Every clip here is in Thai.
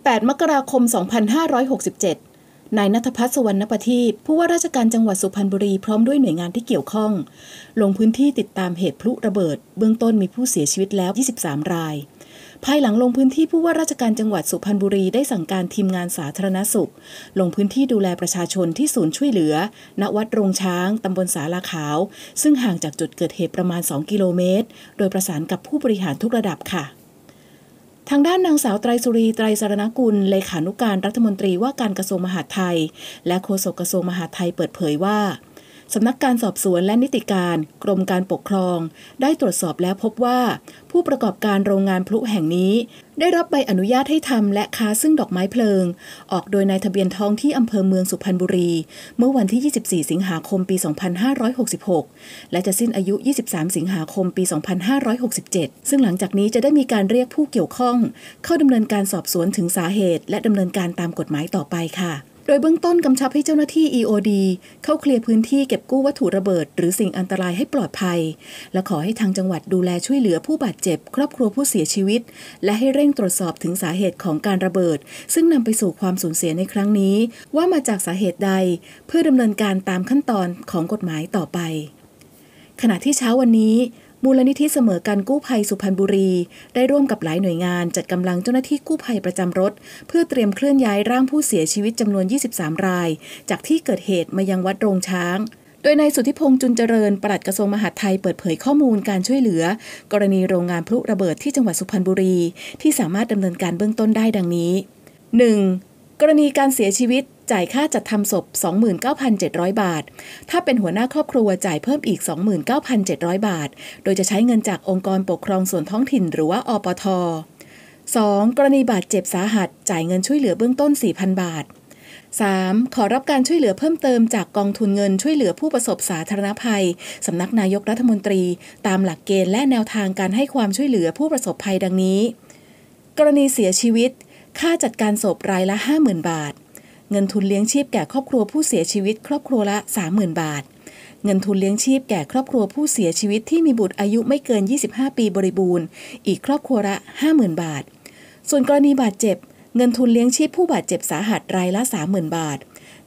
18 มกราคม 2567นายนัทพัฒน์สวรรณประทีปผู้ว่าราชการจังหวัดสุพรรณบุรีพร้อมด้วยหน่วยงานที่เกี่ยวข้อง ลงพื้นที่ติดตามเหตุพลุระเบิด เบื้องต้นมีผู้เสียชีวิตแล้ว 23 ราย ภายหลังลงพื้นที่ผู้ว่าราชการจังหวัดสุพรรณบุรีได้สั่งการทีมงานสาธารณสุข ลงพื้นที่ดูแลประชาชนที่ศูนย์ช่วยเหลือณวัดโรงช้างตำบลสาลาขาว ซึ่งห่างจากจุดเกิดเหตุประมาณ 2 กิโลเมตรโดยประสานกับผู้บริหารทุกระดับค่ะทางด้านนางสาวไตรสุรีไตรสารณกุลเลขานุการรัฐมนตรีว่าการกระทรวงมหาดไทย และโฆษกกระทรวงมหาดไทยเปิดเผยว่าสำนักการสอบสวนและนิติการ กรมการปกครอง ได้ตรวจสอบแล้วพบว่า ผู้ประกอบการโรงงานพลุแห่งนี้ ได้รับใบอนุญาตให้ทำและค้าซึ่งดอกไม้เพลิง ออกโดยนายทะเบียนท้องที่อำเภอเมืองสุพรรณบุรี เมื่อวันที่ 24 สิงหาคมปี 2566 และจะสิ้นอายุ 23 สิงหาคมปี 2567 ซึ่งหลังจากนี้จะได้มีการเรียกผู้เกี่ยวข้องเข้าดำเนินการสอบสวนถึงสาเหตุ และดำเนินการตามกฎหมายต่อไปค่ะโดยเบื้องต้นกำชับให้เจ้าหน้าที่ EOD เข้าเคลียร์พื้นที่เก็บกู้วัตถุระเบิด หรือสิ่งอันตรายให้ปลอดภัย และขอให้ทางจังหวัดดูแลช่วยเหลือผู้บาดเจ็บครอบครัวผู้เสียชีวิต และให้เร่งตรวจสอบถึงสาเหตุของการระเบิด ซึ่งนำไปสู่ความสูญเสียในครั้งนี้ ว่ามาจากสาเหตุใดเพื่อดำเนินการตามขั้นตอนของกฎหมายต่อไป ขณะที่เช้าวันนี้มูลนิธิเสมอการกู้ภัยสุพรรณบุรี ได้ร่วมกับหลายหน่วยงานจัดกำลังเจ้าหน้าที่กู้ภัยประจำรถ เพื่อเตรียมเคลื่อนย้ายร่างผู้เสียชีวิตจำนวน 23 ราย จากที่เกิดเหตุมายังวัดโรงช้าง โดยนายสุทธิพงษ์จุนเจริญ ปลัดกระทรวงมหาดไทยเปิดเผยข้อมูลการช่วยเหลือ กรณีโรงงานพลุระเบิดที่จังหวัดสุพรรณบุรี ที่สามารถดำเนินการเบื้องต้นได้ดังนี้ 1. กรณีการเสียชีวิตจ่ายค่าจัดทำศพ 29,700 บาท ถ้าเป็นหัวหน้าครอบครัวจ่ายเพิ่มอีก 29,700 บาท โดยจะใช้เงินจากองค์กรปกครองส่วนท้องถิ่น หรือว่าอปท 2. กรณีบาดเจ็บสาหัส จ่ายเงินช่วยเหลือเบื้องต้น 4,000 บาท 3. ขอรับการช่วยเหลือเพิ่มเติมจากกองทุนเงินช่วยเหลือผู้ประสบสาธารณภัยสำนักนายกรัฐมนตรี ตามหลักเกณฑ์และแนวทางการให้ความช่วยเหลือผู้ประสบภัยดังนี้ กรณีเสียชีวิต ค่าจัดการศพรายละ 50,000 บาทเงินทุนเลี้ยงชีพแก่ครอบครัวผู้เสียชีวิตครอบครัวละ30,000 บาท เงินทุนเลี้ยงชีพแก่ครอบครัวผู้เสียชีวิตที่มีบุตรอายุไม่เกิน 25 ปีบริบูรณ์ อีกครอบครัวละ 50,000 บาท ส่วนกรณีบาดเจ็บเงินทุนเลี้ยงชีพผู้บาดเจ็บสาหัสรายละ30,000 บาท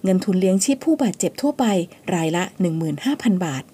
เงินทุนเลี้ยงชีพผู้บาดเจ็บทั่วไปรายละ15,000บาท